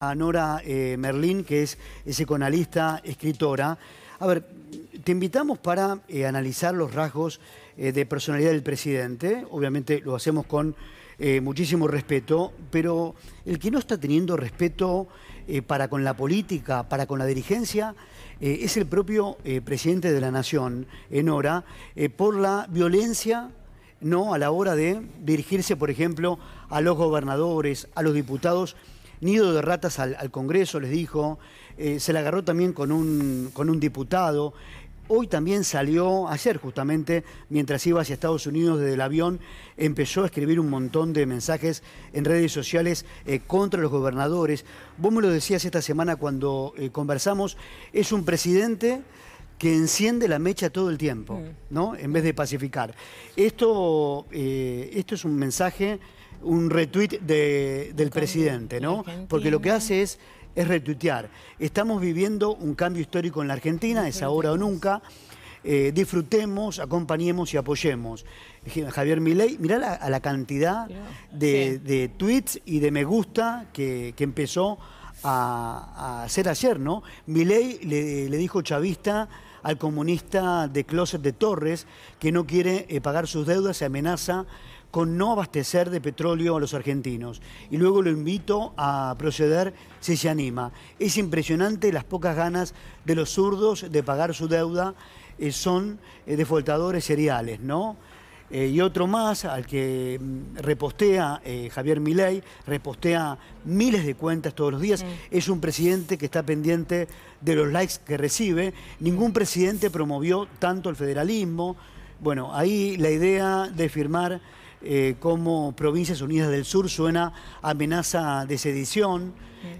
a Nora eh, Merlín, que es, psicoanalista, escritora. A ver, te invitamos para eh, analizar los rasgos eh, de personalidad del presidente. Obviamente lo hacemos con muchísimo respeto, pero el que no está teniendo respeto para con la política, para con la dirigencia, es el propio presidente de la Nación, Nora, por la violencia no a la hora de dirigirse, por ejemplo, a los gobernadores, a los diputados nido de ratas al, Congreso, les dijo, eh, se la agarró también con un, con un diputado. Hoy también salió, ayer justamente, mientras iba hacia Estados Unidos desde el avión, empezó a escribir un montón de mensajes en redes sociales eh, contra los gobernadores. Vos me lo decías esta semana cuando eh, conversamos, es un presidente que enciende la mecha todo el tiempo, mm. ¿no? En vez de pacificar. Esto, esto es un mensaje un retweet del presidente, ¿no? Porque lo que hace es, es retuitear. Estamos viviendo un cambio histórico en la Argentina, es ahora o nunca. Eh, disfrutemos, acompañemos y apoyemos. Javier Milei, mirá la, a la cantidad de, de, tweets y de me gusta que, empezó a, hacer ayer, ¿no? Milei le, le dijo chavista al comunista de Closet de Torres que no quiere eh, pagar sus deudas, y amenaza con no abastecer de petróleo a los argentinos. Y luego lo invito a proceder si se anima. Es impresionante las pocas ganas de los zurdos de pagar su deuda. Eh, son eh, defaultadores defoltadores seriales, ¿no? Eh, y otro más al que mm, repostea Javier Milei, repostea miles de cuentas todos los días. Es un presidente que está pendiente de los likes que recibe. Ningún presidente promovió tanto el federalismo. Bueno, ahí la idea de firmar eh, como Provincias Unidas del Sur suena amenaza de sedición.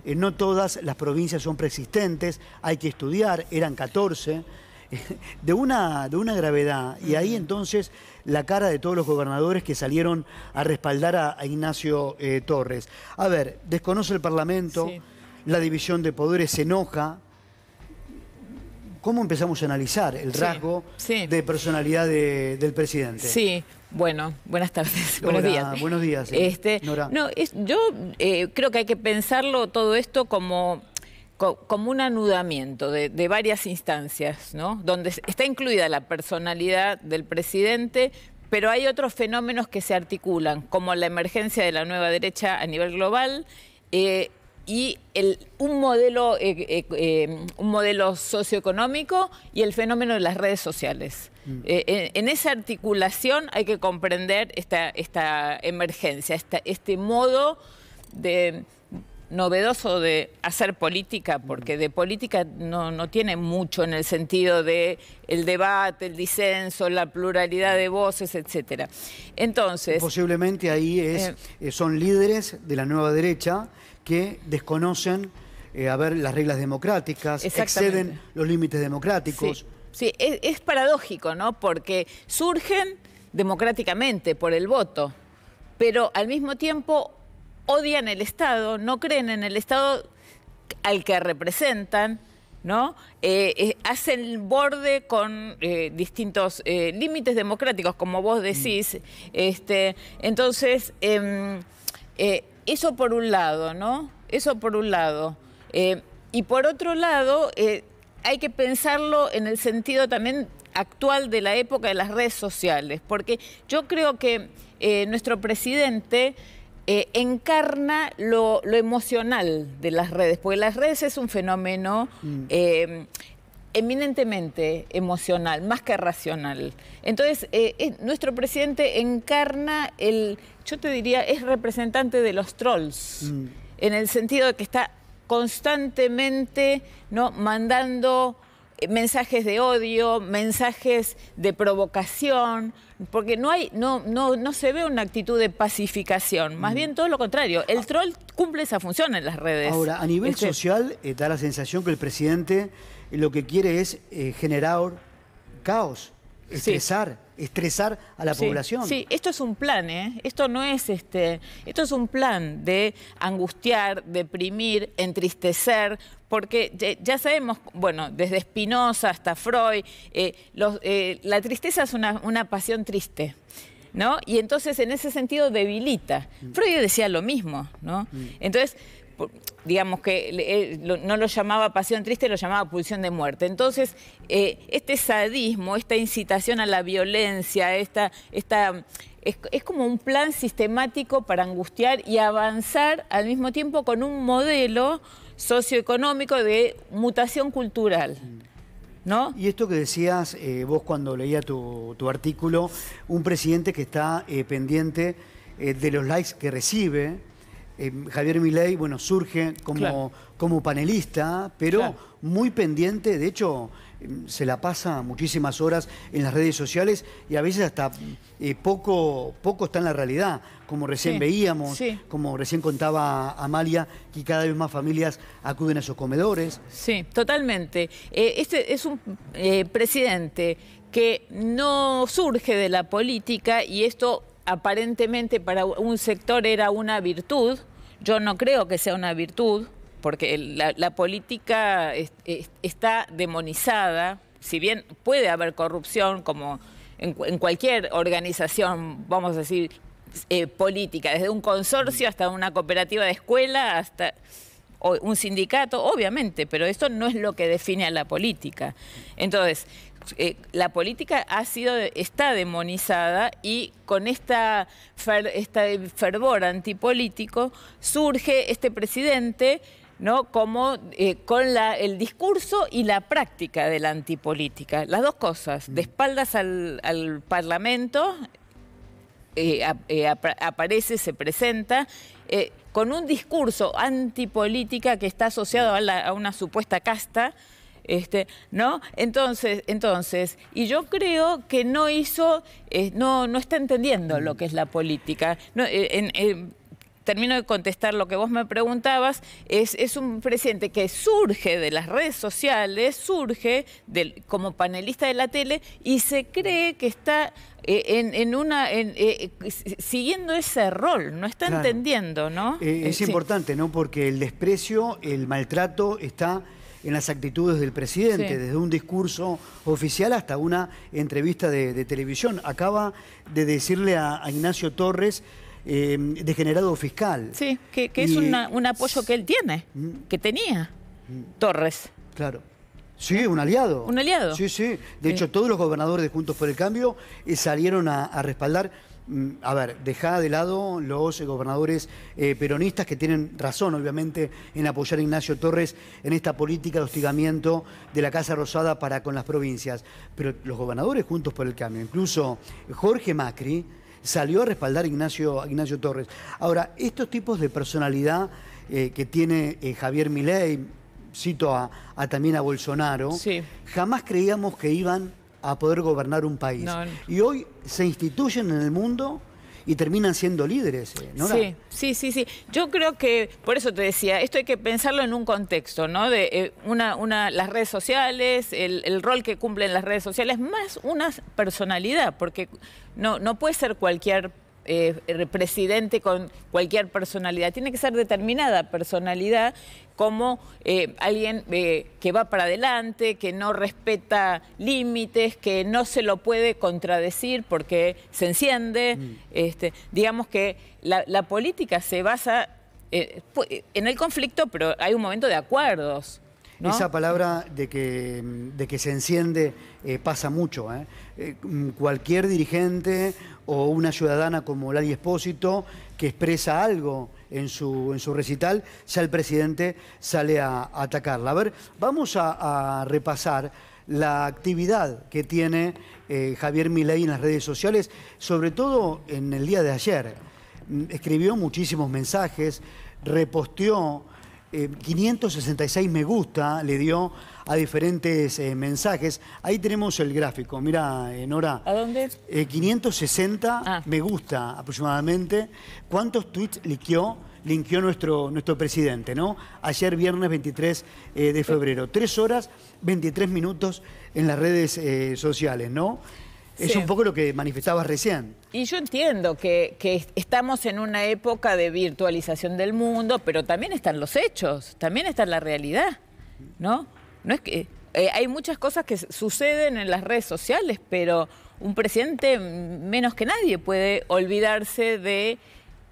Eh, no todas las provincias son preexistentes, hay que estudiar, eran 14, de una, de una gravedad. Y ahí entonces la cara de todos los gobernadores que salieron a respaldar a, Ignacio eh, Torres. A ver, desconoce el Parlamento, la división de poderes se enoja, cómo empezamos a analizar el rasgo de personalidad del presidente. Sí, bueno, buenas tardes, buenos días. Buenos días. Eh, este, no, yo eh, creo que hay que pensarlo todo esto como como un anudamiento de, varias instancias, ¿no? Donde está incluida la personalidad del presidente, pero hay otros fenómenos que se articulan, como la emergencia de la nueva derecha a nivel global, eh, y el, un, modelo, eh, eh, eh, un modelo socioeconómico y el fenómeno de las redes sociales. Mm. en, esa articulación hay que comprender esta, esta emergencia, este modo de, novedoso de hacer política, mm. porque de política no, no, tiene mucho en el sentido de el debate, el disenso, la pluralidad de voces, etcétera. Entonces. Posiblemente ahí es, son líderes de la nueva derecha que desconocen eh, a las reglas democráticas, exceden los límites democráticos. Sí, Es, paradójico, ¿no? Porque surgen democráticamente por el voto, pero al mismo tiempo odian el Estado, no creen en el Estado al que representan, ¿no? Eh, eh, hacen borde con distintos límites democráticos, como vos decís. Mm. Este, entonces, em, eso por un lado, ¿no? Eso por un lado. Eh, y por otro lado, eh, hay que pensarlo en el sentido también actual de la época de las redes sociales, porque yo creo que eh, nuestro presidente encarna lo, emocional de las redes, porque las redes es un fenómeno mm eminentemente emocional, más que racional. Entonces, eh, eh, nuestro presidente encarna el, yo te diría, es representante de los trolls, mm. en el sentido de que está constantemente ¿no? mandando mensajes de odio, mensajes de provocación, porque no, hay, no, no, no se ve una actitud de pacificación, más mm. bien todo lo contrario. El ah. troll cumple esa función en las redes. Ahora, a nivel este social, eh, da la sensación que el presidente lo que quiere es eh, generar caos, estresar estresar a la población. Sí, esto es un plan, ¿eh? Esto no es este. Esto es un plan de angustiar, deprimir, entristecer, porque ya sabemos, bueno, desde Spinoza hasta Freud, eh, eh, la tristeza es una, una pasión triste. ¿No? Y entonces en ese sentido debilita. Mm. Freud decía lo mismo, ¿no? Mm. Entonces, digamos que eh, no lo llamaba pasión triste, lo llamaba pulsión de muerte. Entonces, eh, este sadismo, esta incitación a la violencia, es, como un plan sistemático para angustiar y avanzar al mismo tiempo con un modelo socioeconómico de mutación cultural. ¿No? Y esto que decías eh, vos cuando leía tu, artículo, un presidente que está pendiente de los likes que recibe, eh, Javier Milei, bueno, surge como, como panelista, pero muy pendiente, de hecho, em, se la pasa muchísimas horas en las redes sociales y a veces hasta eh, poco, poco está en la realidad, como recién veíamos, como recién contaba Amalia, que cada vez más familias acuden a sus comedores. Sí, totalmente. Eh, este es un presidente que no surge de la política y esto aparentemente para un sector era una virtud, yo no creo que sea una virtud, porque la, política está demonizada, si bien puede haber corrupción como en, cualquier organización, vamos a decir, eh, política, desde un consorcio hasta una cooperativa de escuela, hasta un sindicato, obviamente, pero eso no es lo que define a la política. Entonces, eh, la política ha sido, está demonizada y con esta, fervor antipolítico surge este presidente ¿no? Como eh, con la, el discurso y la práctica de la antipolítica. Las dos cosas, de espaldas al, Parlamento, eh, aparece, se presenta, con un discurso antipolítica que está asociado a, una supuesta casta. Este, ¿no? Entonces, entonces, y yo creo que no hizo, eh, no, no está entendiendo lo que es la política. Eh, eh, termino de contestar lo que vos me preguntabas, es, un presidente que surge de las redes sociales, surge como panelista de la tele y se cree que está eh, en, una eh, siguiendo ese rol, no está entendiendo, ¿no? Eh, es importante, ¿no? Porque el desprecio, el maltrato está en las actitudes del presidente, desde un discurso oficial hasta una entrevista de, televisión. Acaba de decirle a Ignacio Torres eh, degenerado fiscal. Sí, que, es un apoyo que él tiene, mm. que tenía Torres. Claro. Sí, un aliado. Un aliado. Sí, sí. De hecho, todos los gobernadores de Juntos por el Cambio eh, salieron a, respaldar. Mm, a ver, dejá de lado los eh, gobernadores peronistas que tienen razón, obviamente, en apoyar a Ignacio Torres en esta política de hostigamiento de la Casa Rosada para con las provincias. Pero los gobernadores Juntos por el Cambio, incluso Jorge Macri, salió a respaldar Ignacio, Ignacio Torres. Ahora, estos tipos de personalidad eh, que tiene eh, Javier Milei, cito a, también a Bolsonaro, jamás creíamos que iban a poder gobernar un país. Y hoy se instituyen en el mundo y terminan siendo líderes. Eh, ¿no? Sí, sí, sí, sí. Yo creo que, por eso te decía, esto hay que pensarlo en un contexto, ¿no? De eh, una, una, las redes sociales, el, el, rol que cumplen las redes sociales, más una personalidad, porque no, no puede ser cualquier eh, presidente con cualquier personalidad. Tiene que ser determinada personalidad como eh, alguien eh, que va para adelante, que no respeta límites, que no se lo puede contradecir porque se enciende. Mm. Este, digamos que la, política se basa en el conflicto, pero hay un momento de acuerdos. Esa palabra de que, de que se enciende pasa mucho. Mm, cualquier dirigente o una ciudadana como Lali Espósito que expresa algo en su, en su recital, ya el presidente sale a, atacarla. A ver, vamos a, repasar la actividad que tiene eh, Javier Milei en las redes sociales, sobre todo en el día de ayer. Mm, escribió muchísimos mensajes, reposteó 566 eh, me gusta le dio a diferentes eh, mensajes. Ahí tenemos el gráfico, mira, eh, Nora. ¿A dónde? 560 ah. me gusta aproximadamente. ¿Cuántos tweets linkeó nuestro, nuestro presidente, ¿no? Ayer viernes 23 de febrero. Tres horas, 23 minutos en las redes sociales, ¿no? Es un poco lo que manifestabas recién. Y yo entiendo que, estamos en una época de virtualización del mundo, pero también están los hechos, también está la realidad, ¿no? No es que eh, hay muchas cosas que suceden en las redes sociales, pero un presidente menos que nadie puede olvidarse de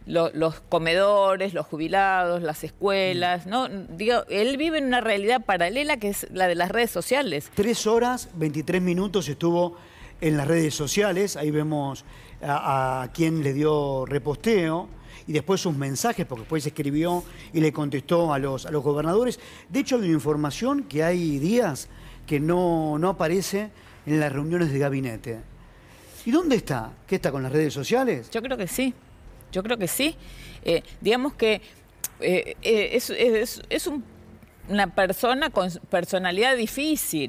los comedores, los jubilados, las escuelas, ¿no? Digo, él vive en una realidad paralela que es la de las redes sociales. Tres horas, 23 minutos estuvo en las redes sociales, ahí vemos a, a quien le dio reposteo y después sus mensajes, porque después escribió y le contestó a los, los gobernadores. De hecho, hay una información que hay días que no, aparece en las reuniones de gabinete. ¿Y dónde está? ¿Qué está con las redes sociales? Yo creo que sí, yo creo que sí. Eh, digamos que eh, eh, es, una persona con personalidad difícil.